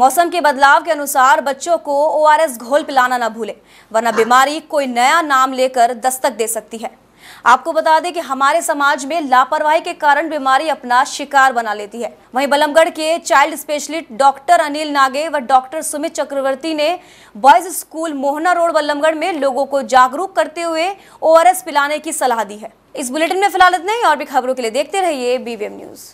मौसम के बदलाव के अनुसार बच्चों को ओआरएस घोल पिलाना ना भूलें वरना बीमारी कोई नया नाम लेकर दस्तक दे सकती है आपको बता दें कि हमारे समाज में लापरवाही के कारण बीमारी अपना शिकार बना लेती है वहीं बलमगढ़ के चाइल्ड स्पेशलिस्ट डॉक्टर अनिल नागे व डॉक्टर सुमित चक्रवर्ती ने boys school Mohna road Ballabgarh में लोगों को जागरूक करते हुए ओ पिलाने की सलाह दी है इस बुलेटिन में फिलहाल इतना ही और भी खबरों के लिए देखते रहिए बीवीएम न्यूज़